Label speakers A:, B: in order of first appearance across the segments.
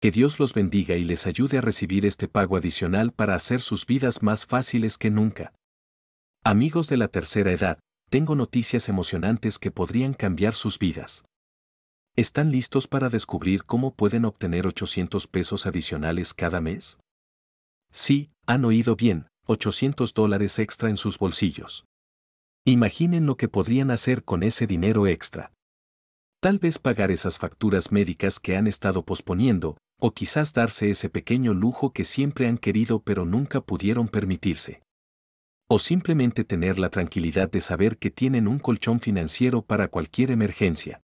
A: Que Dios los bendiga y les ayude a recibir este pago adicional para hacer sus vidas más fáciles que nunca. Amigos de la tercera edad, tengo noticias emocionantes que podrían cambiar sus vidas. ¿Están listos para descubrir cómo pueden obtener 800 pesos adicionales cada mes? Sí, han oído bien, 800 dólares extra en sus bolsillos. Imaginen lo que podrían hacer con ese dinero extra. Tal vez pagar esas facturas médicas que han estado posponiendo, o quizás darse ese pequeño lujo que siempre han querido pero nunca pudieron permitirse. O simplemente tener la tranquilidad de saber que tienen un colchón financiero para cualquier emergencia.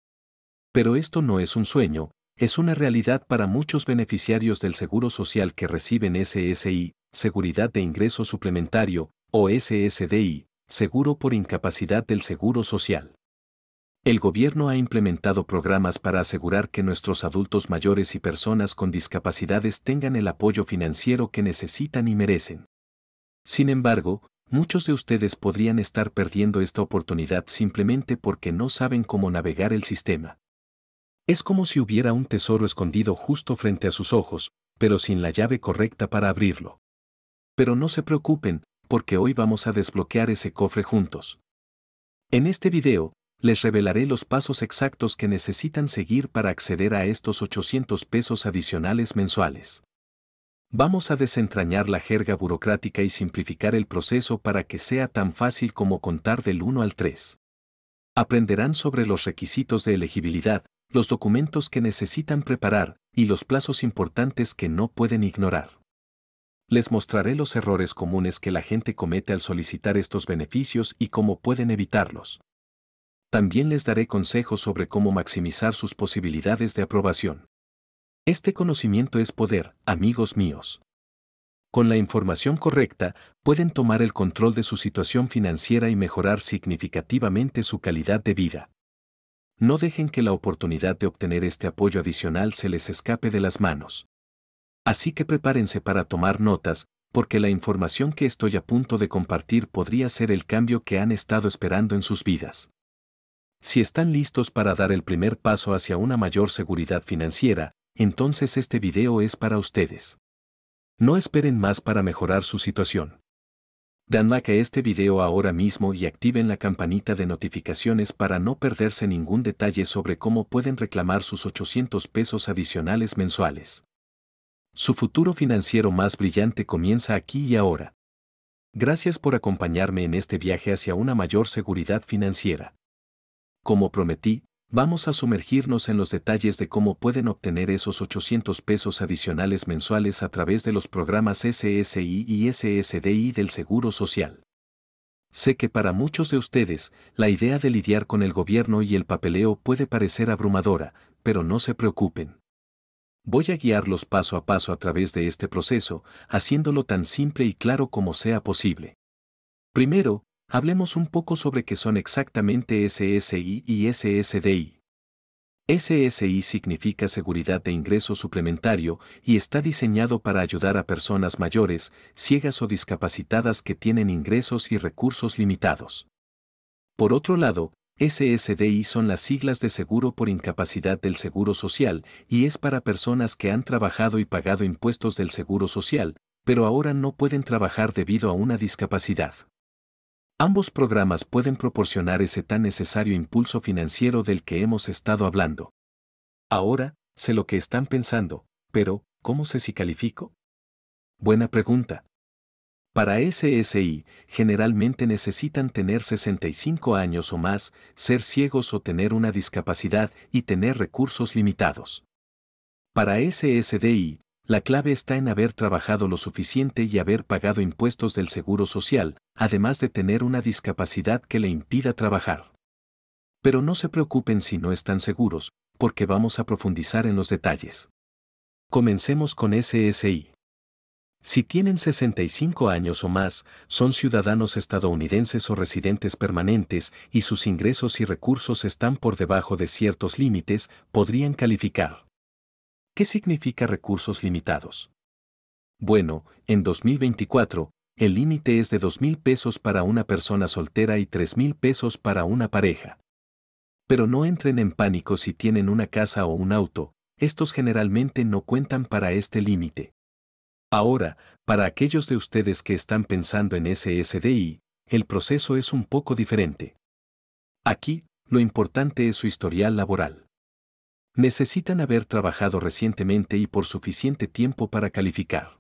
A: Pero esto no es un sueño, es una realidad para muchos beneficiarios del Seguro Social que reciben SSI, Seguridad de Ingreso Suplementario, o SSDI, Seguro por Incapacidad del Seguro Social. El gobierno ha implementado programas para asegurar que nuestros adultos mayores y personas con discapacidades tengan el apoyo financiero que necesitan y merecen. Sin embargo, muchos de ustedes podrían estar perdiendo esta oportunidad simplemente porque no saben cómo navegar el sistema. Es como si hubiera un tesoro escondido justo frente a sus ojos, pero sin la llave correcta para abrirlo. Pero no se preocupen, porque hoy vamos a desbloquear ese cofre juntos. En este video, les revelaré los pasos exactos que necesitan seguir para acceder a estos 800 pesos adicionales mensuales. Vamos a desentrañar la jerga burocrática y simplificar el proceso para que sea tan fácil como contar del 1 al 3. Aprenderán sobre los requisitos de elegibilidad, los documentos que necesitan preparar y los plazos importantes que no pueden ignorar. Les mostraré los errores comunes que la gente comete al solicitar estos beneficios y cómo pueden evitarlos también les daré consejos sobre cómo maximizar sus posibilidades de aprobación. Este conocimiento es poder, amigos míos. Con la información correcta, pueden tomar el control de su situación financiera y mejorar significativamente su calidad de vida. No dejen que la oportunidad de obtener este apoyo adicional se les escape de las manos. Así que prepárense para tomar notas, porque la información que estoy a punto de compartir podría ser el cambio que han estado esperando en sus vidas. Si están listos para dar el primer paso hacia una mayor seguridad financiera, entonces este video es para ustedes. No esperen más para mejorar su situación. Dan like a este video ahora mismo y activen la campanita de notificaciones para no perderse ningún detalle sobre cómo pueden reclamar sus 800 pesos adicionales mensuales. Su futuro financiero más brillante comienza aquí y ahora. Gracias por acompañarme en este viaje hacia una mayor seguridad financiera. Como prometí, vamos a sumergirnos en los detalles de cómo pueden obtener esos 800 pesos adicionales mensuales a través de los programas SSI y SSDI del Seguro Social. Sé que para muchos de ustedes, la idea de lidiar con el gobierno y el papeleo puede parecer abrumadora, pero no se preocupen. Voy a guiarlos paso a paso a través de este proceso, haciéndolo tan simple y claro como sea posible. Primero, Hablemos un poco sobre qué son exactamente SSI y SSDI. SSI significa Seguridad de Ingreso Suplementario y está diseñado para ayudar a personas mayores, ciegas o discapacitadas que tienen ingresos y recursos limitados. Por otro lado, SSDI son las siglas de Seguro por Incapacidad del Seguro Social y es para personas que han trabajado y pagado impuestos del Seguro Social, pero ahora no pueden trabajar debido a una discapacidad. Ambos programas pueden proporcionar ese tan necesario impulso financiero del que hemos estado hablando. Ahora, sé lo que están pensando, pero, ¿cómo sé si califico? Buena pregunta. Para SSI, generalmente necesitan tener 65 años o más, ser ciegos o tener una discapacidad y tener recursos limitados. Para SSDI, la clave está en haber trabajado lo suficiente y haber pagado impuestos del Seguro Social, además de tener una discapacidad que le impida trabajar. Pero no se preocupen si no están seguros, porque vamos a profundizar en los detalles. Comencemos con SSI. Si tienen 65 años o más, son ciudadanos estadounidenses o residentes permanentes y sus ingresos y recursos están por debajo de ciertos límites, podrían calificar. ¿Qué significa recursos limitados? Bueno, en 2024, el límite es de 2.000 pesos para una persona soltera y 3.000 pesos para una pareja. Pero no entren en pánico si tienen una casa o un auto, estos generalmente no cuentan para este límite. Ahora, para aquellos de ustedes que están pensando en SSDI, el proceso es un poco diferente. Aquí, lo importante es su historial laboral. Necesitan haber trabajado recientemente y por suficiente tiempo para calificar.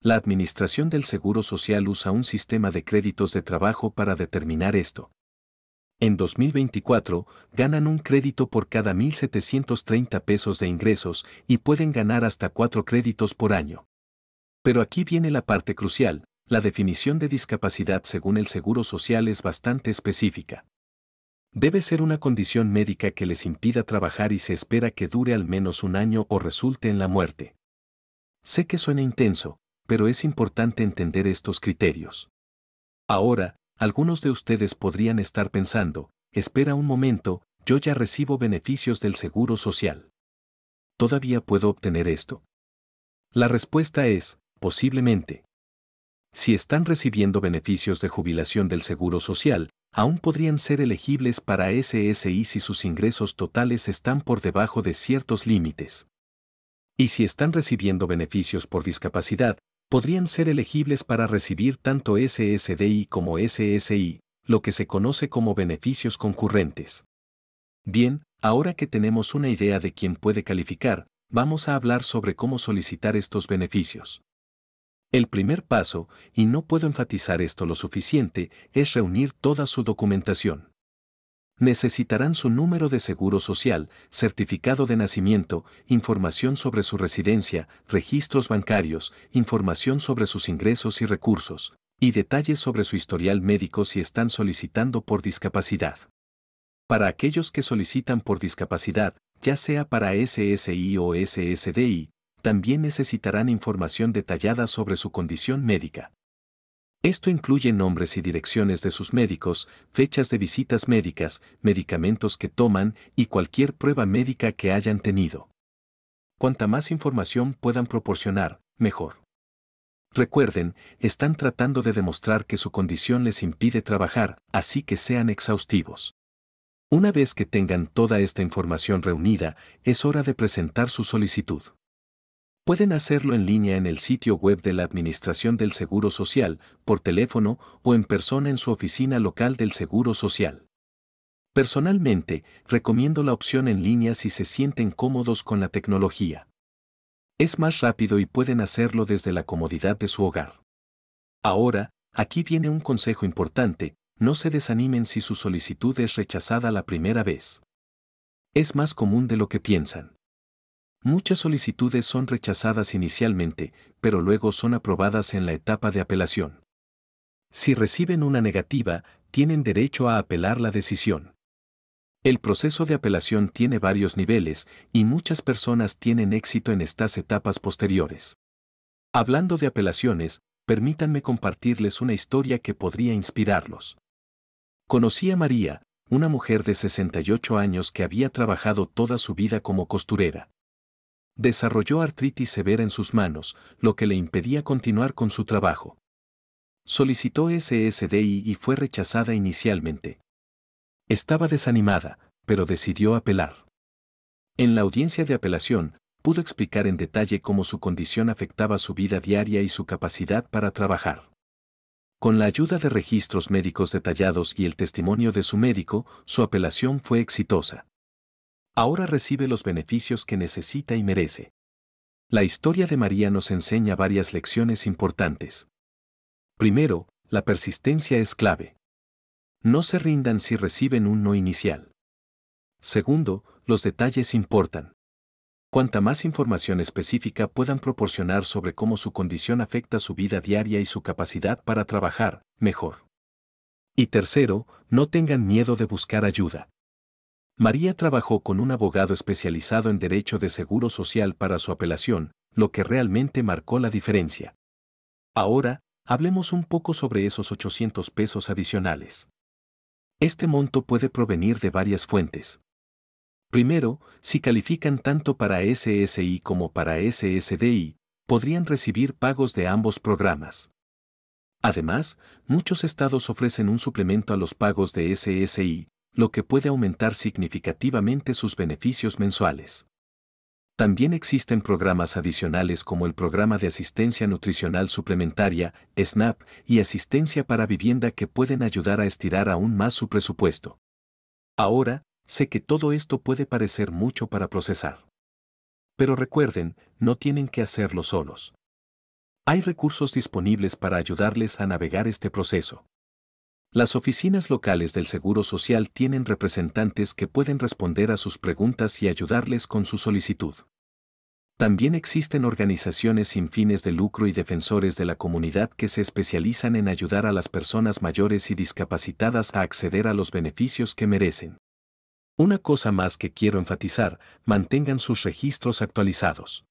A: La Administración del Seguro Social usa un sistema de créditos de trabajo para determinar esto. En 2024, ganan un crédito por cada 1.730 pesos de ingresos y pueden ganar hasta cuatro créditos por año. Pero aquí viene la parte crucial, la definición de discapacidad según el Seguro Social es bastante específica. Debe ser una condición médica que les impida trabajar y se espera que dure al menos un año o resulte en la muerte. Sé que suena intenso, pero es importante entender estos criterios. Ahora, algunos de ustedes podrían estar pensando, espera un momento, yo ya recibo beneficios del Seguro Social. ¿Todavía puedo obtener esto? La respuesta es, posiblemente. Si están recibiendo beneficios de jubilación del Seguro Social, aún podrían ser elegibles para SSI si sus ingresos totales están por debajo de ciertos límites. Y si están recibiendo beneficios por discapacidad, podrían ser elegibles para recibir tanto SSDI como SSI, lo que se conoce como beneficios concurrentes. Bien, ahora que tenemos una idea de quién puede calificar, vamos a hablar sobre cómo solicitar estos beneficios. El primer paso, y no puedo enfatizar esto lo suficiente, es reunir toda su documentación. Necesitarán su número de seguro social, certificado de nacimiento, información sobre su residencia, registros bancarios, información sobre sus ingresos y recursos, y detalles sobre su historial médico si están solicitando por discapacidad. Para aquellos que solicitan por discapacidad, ya sea para SSI o SSDI, también necesitarán información detallada sobre su condición médica. Esto incluye nombres y direcciones de sus médicos, fechas de visitas médicas, medicamentos que toman y cualquier prueba médica que hayan tenido. Cuanta más información puedan proporcionar, mejor. Recuerden, están tratando de demostrar que su condición les impide trabajar, así que sean exhaustivos. Una vez que tengan toda esta información reunida, es hora de presentar su solicitud. Pueden hacerlo en línea en el sitio web de la Administración del Seguro Social, por teléfono o en persona en su oficina local del Seguro Social. Personalmente, recomiendo la opción en línea si se sienten cómodos con la tecnología. Es más rápido y pueden hacerlo desde la comodidad de su hogar. Ahora, aquí viene un consejo importante, no se desanimen si su solicitud es rechazada la primera vez. Es más común de lo que piensan. Muchas solicitudes son rechazadas inicialmente, pero luego son aprobadas en la etapa de apelación. Si reciben una negativa, tienen derecho a apelar la decisión. El proceso de apelación tiene varios niveles y muchas personas tienen éxito en estas etapas posteriores. Hablando de apelaciones, permítanme compartirles una historia que podría inspirarlos. Conocí a María, una mujer de 68 años que había trabajado toda su vida como costurera desarrolló artritis severa en sus manos, lo que le impedía continuar con su trabajo. Solicitó SSDI y fue rechazada inicialmente. Estaba desanimada, pero decidió apelar. En la audiencia de apelación, pudo explicar en detalle cómo su condición afectaba su vida diaria y su capacidad para trabajar. Con la ayuda de registros médicos detallados y el testimonio de su médico, su apelación fue exitosa ahora recibe los beneficios que necesita y merece. La historia de María nos enseña varias lecciones importantes. Primero, la persistencia es clave. No se rindan si reciben un no inicial. Segundo, los detalles importan. Cuanta más información específica puedan proporcionar sobre cómo su condición afecta su vida diaria y su capacidad para trabajar, mejor. Y tercero, no tengan miedo de buscar ayuda. María trabajó con un abogado especializado en derecho de seguro social para su apelación, lo que realmente marcó la diferencia. Ahora, hablemos un poco sobre esos 800 pesos adicionales. Este monto puede provenir de varias fuentes. Primero, si califican tanto para SSI como para SSDI, podrían recibir pagos de ambos programas. Además, muchos estados ofrecen un suplemento a los pagos de SSI, lo que puede aumentar significativamente sus beneficios mensuales. También existen programas adicionales como el Programa de Asistencia Nutricional Suplementaria, SNAP, y Asistencia para Vivienda que pueden ayudar a estirar aún más su presupuesto. Ahora, sé que todo esto puede parecer mucho para procesar. Pero recuerden, no tienen que hacerlo solos. Hay recursos disponibles para ayudarles a navegar este proceso. Las oficinas locales del Seguro Social tienen representantes que pueden responder a sus preguntas y ayudarles con su solicitud. También existen organizaciones sin fines de lucro y defensores de la comunidad que se especializan en ayudar a las personas mayores y discapacitadas a acceder a los beneficios que merecen. Una cosa más que quiero enfatizar, mantengan sus registros actualizados.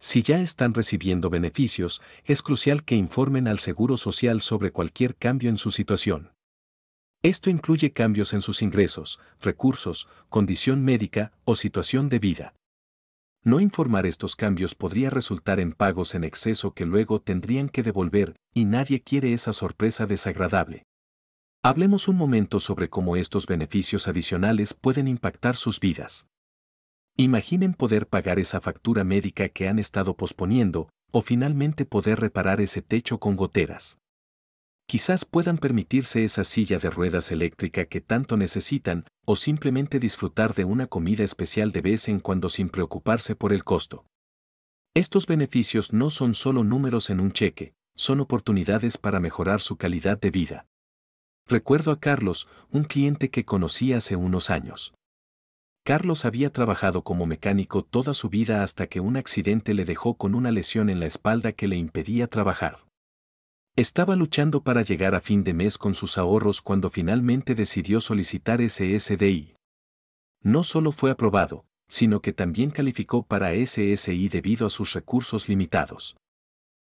A: Si ya están recibiendo beneficios, es crucial que informen al Seguro Social sobre cualquier cambio en su situación. Esto incluye cambios en sus ingresos, recursos, condición médica o situación de vida. No informar estos cambios podría resultar en pagos en exceso que luego tendrían que devolver, y nadie quiere esa sorpresa desagradable. Hablemos un momento sobre cómo estos beneficios adicionales pueden impactar sus vidas. Imaginen poder pagar esa factura médica que han estado posponiendo, o finalmente poder reparar ese techo con goteras. Quizás puedan permitirse esa silla de ruedas eléctrica que tanto necesitan, o simplemente disfrutar de una comida especial de vez en cuando sin preocuparse por el costo. Estos beneficios no son solo números en un cheque, son oportunidades para mejorar su calidad de vida. Recuerdo a Carlos, un cliente que conocí hace unos años. Carlos había trabajado como mecánico toda su vida hasta que un accidente le dejó con una lesión en la espalda que le impedía trabajar. Estaba luchando para llegar a fin de mes con sus ahorros cuando finalmente decidió solicitar SSDI. No solo fue aprobado, sino que también calificó para SSI debido a sus recursos limitados.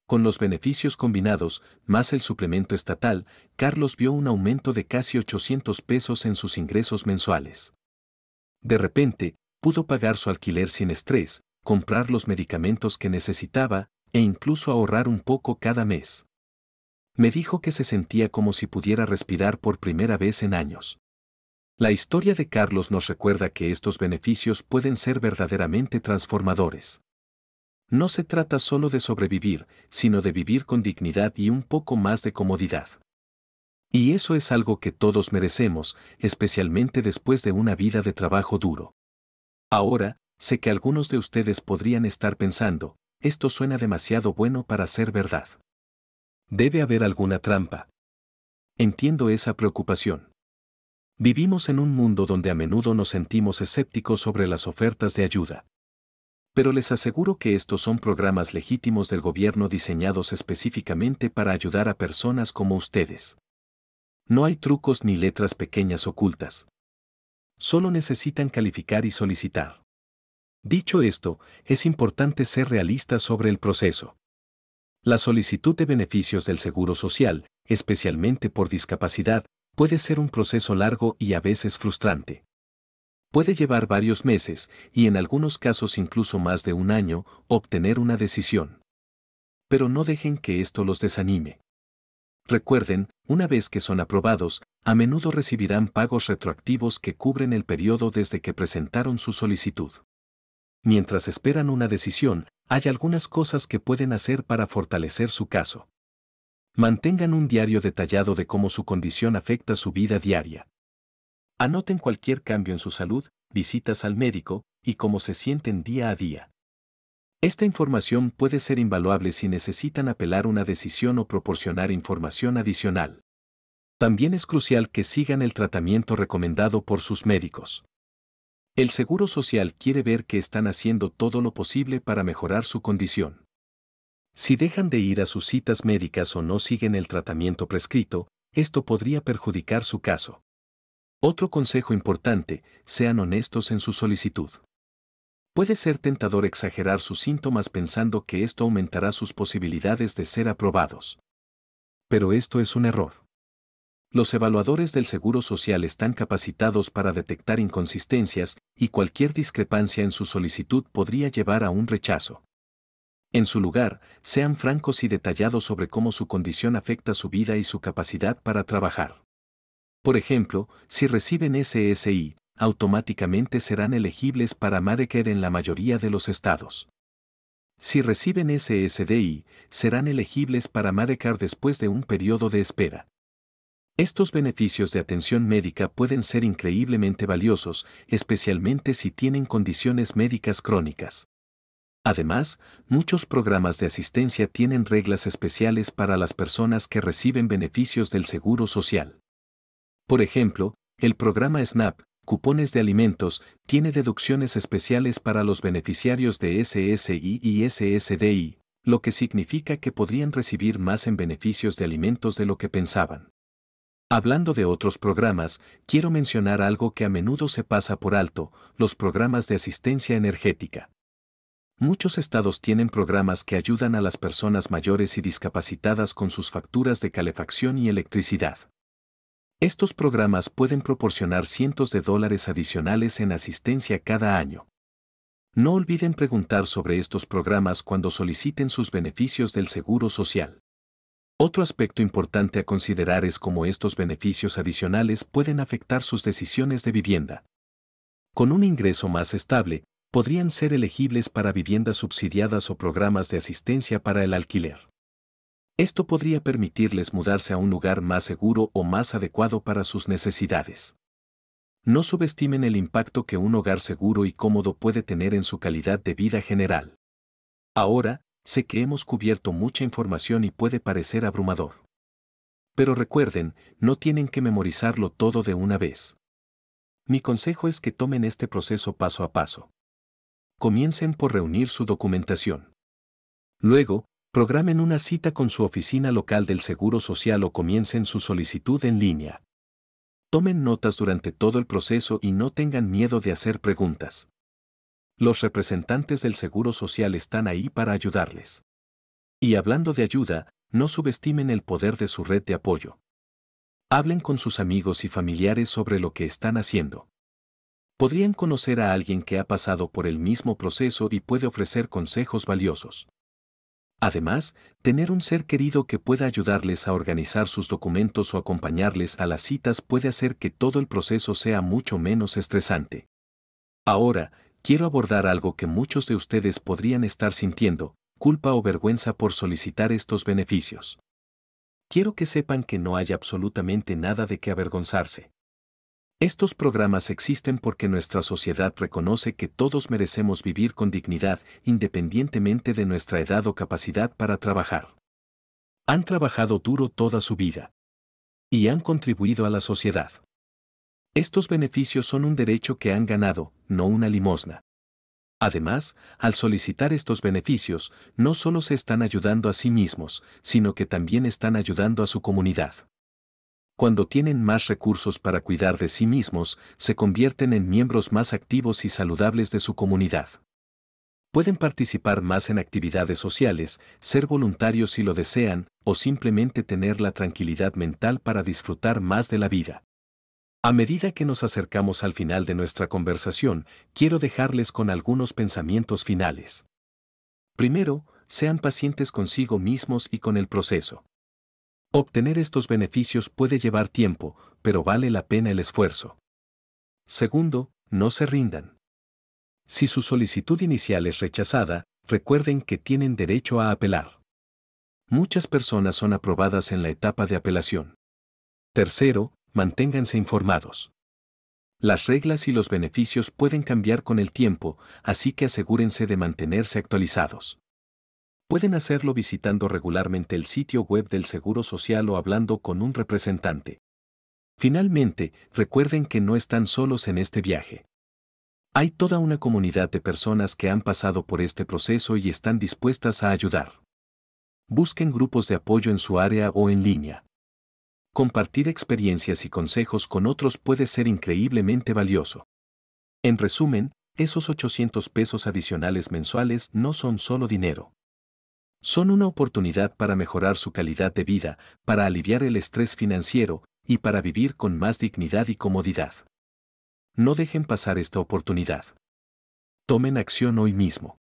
A: Con los beneficios combinados, más el suplemento estatal, Carlos vio un aumento de casi 800 pesos en sus ingresos mensuales. De repente, pudo pagar su alquiler sin estrés, comprar los medicamentos que necesitaba e incluso ahorrar un poco cada mes. Me dijo que se sentía como si pudiera respirar por primera vez en años. La historia de Carlos nos recuerda que estos beneficios pueden ser verdaderamente transformadores. No se trata solo de sobrevivir, sino de vivir con dignidad y un poco más de comodidad. Y eso es algo que todos merecemos, especialmente después de una vida de trabajo duro. Ahora, sé que algunos de ustedes podrían estar pensando, esto suena demasiado bueno para ser verdad. Debe haber alguna trampa. Entiendo esa preocupación. Vivimos en un mundo donde a menudo nos sentimos escépticos sobre las ofertas de ayuda. Pero les aseguro que estos son programas legítimos del gobierno diseñados específicamente para ayudar a personas como ustedes. No hay trucos ni letras pequeñas ocultas. Solo necesitan calificar y solicitar. Dicho esto, es importante ser realista sobre el proceso. La solicitud de beneficios del Seguro Social, especialmente por discapacidad, puede ser un proceso largo y a veces frustrante. Puede llevar varios meses, y en algunos casos incluso más de un año, obtener una decisión. Pero no dejen que esto los desanime. Recuerden, una vez que son aprobados, a menudo recibirán pagos retroactivos que cubren el periodo desde que presentaron su solicitud. Mientras esperan una decisión, hay algunas cosas que pueden hacer para fortalecer su caso. Mantengan un diario detallado de cómo su condición afecta su vida diaria. Anoten cualquier cambio en su salud, visitas al médico y cómo se sienten día a día. Esta información puede ser invaluable si necesitan apelar una decisión o proporcionar información adicional. También es crucial que sigan el tratamiento recomendado por sus médicos. El Seguro Social quiere ver que están haciendo todo lo posible para mejorar su condición. Si dejan de ir a sus citas médicas o no siguen el tratamiento prescrito, esto podría perjudicar su caso. Otro consejo importante, sean honestos en su solicitud. Puede ser tentador exagerar sus síntomas pensando que esto aumentará sus posibilidades de ser aprobados. Pero esto es un error. Los evaluadores del Seguro Social están capacitados para detectar inconsistencias y cualquier discrepancia en su solicitud podría llevar a un rechazo. En su lugar, sean francos y detallados sobre cómo su condición afecta su vida y su capacidad para trabajar. Por ejemplo, si reciben SSI, automáticamente serán elegibles para Medicare en la mayoría de los estados. Si reciben SSDI, serán elegibles para Medicare después de un periodo de espera. Estos beneficios de atención médica pueden ser increíblemente valiosos, especialmente si tienen condiciones médicas crónicas. Además, muchos programas de asistencia tienen reglas especiales para las personas que reciben beneficios del Seguro Social. Por ejemplo, el programa SNAP, cupones de alimentos, tiene deducciones especiales para los beneficiarios de SSI y SSDI, lo que significa que podrían recibir más en beneficios de alimentos de lo que pensaban. Hablando de otros programas, quiero mencionar algo que a menudo se pasa por alto, los programas de asistencia energética. Muchos estados tienen programas que ayudan a las personas mayores y discapacitadas con sus facturas de calefacción y electricidad. Estos programas pueden proporcionar cientos de dólares adicionales en asistencia cada año. No olviden preguntar sobre estos programas cuando soliciten sus beneficios del Seguro Social. Otro aspecto importante a considerar es cómo estos beneficios adicionales pueden afectar sus decisiones de vivienda. Con un ingreso más estable, podrían ser elegibles para viviendas subsidiadas o programas de asistencia para el alquiler. Esto podría permitirles mudarse a un lugar más seguro o más adecuado para sus necesidades. No subestimen el impacto que un hogar seguro y cómodo puede tener en su calidad de vida general. Ahora, sé que hemos cubierto mucha información y puede parecer abrumador. Pero recuerden, no tienen que memorizarlo todo de una vez. Mi consejo es que tomen este proceso paso a paso. Comiencen por reunir su documentación. Luego, Programen una cita con su oficina local del Seguro Social o comiencen su solicitud en línea. Tomen notas durante todo el proceso y no tengan miedo de hacer preguntas. Los representantes del Seguro Social están ahí para ayudarles. Y hablando de ayuda, no subestimen el poder de su red de apoyo. Hablen con sus amigos y familiares sobre lo que están haciendo. Podrían conocer a alguien que ha pasado por el mismo proceso y puede ofrecer consejos valiosos. Además, tener un ser querido que pueda ayudarles a organizar sus documentos o acompañarles a las citas puede hacer que todo el proceso sea mucho menos estresante. Ahora, quiero abordar algo que muchos de ustedes podrían estar sintiendo, culpa o vergüenza por solicitar estos beneficios. Quiero que sepan que no hay absolutamente nada de qué avergonzarse. Estos programas existen porque nuestra sociedad reconoce que todos merecemos vivir con dignidad independientemente de nuestra edad o capacidad para trabajar. Han trabajado duro toda su vida. Y han contribuido a la sociedad. Estos beneficios son un derecho que han ganado, no una limosna. Además, al solicitar estos beneficios, no solo se están ayudando a sí mismos, sino que también están ayudando a su comunidad cuando tienen más recursos para cuidar de sí mismos, se convierten en miembros más activos y saludables de su comunidad. Pueden participar más en actividades sociales, ser voluntarios si lo desean, o simplemente tener la tranquilidad mental para disfrutar más de la vida. A medida que nos acercamos al final de nuestra conversación, quiero dejarles con algunos pensamientos finales. Primero, sean pacientes consigo mismos y con el proceso. Obtener estos beneficios puede llevar tiempo, pero vale la pena el esfuerzo. Segundo, no se rindan. Si su solicitud inicial es rechazada, recuerden que tienen derecho a apelar. Muchas personas son aprobadas en la etapa de apelación. Tercero, manténganse informados. Las reglas y los beneficios pueden cambiar con el tiempo, así que asegúrense de mantenerse actualizados. Pueden hacerlo visitando regularmente el sitio web del Seguro Social o hablando con un representante. Finalmente, recuerden que no están solos en este viaje. Hay toda una comunidad de personas que han pasado por este proceso y están dispuestas a ayudar. Busquen grupos de apoyo en su área o en línea. Compartir experiencias y consejos con otros puede ser increíblemente valioso. En resumen, esos 800 pesos adicionales mensuales no son solo dinero. Son una oportunidad para mejorar su calidad de vida, para aliviar el estrés financiero y para vivir con más dignidad y comodidad. No dejen pasar esta oportunidad. Tomen acción hoy mismo.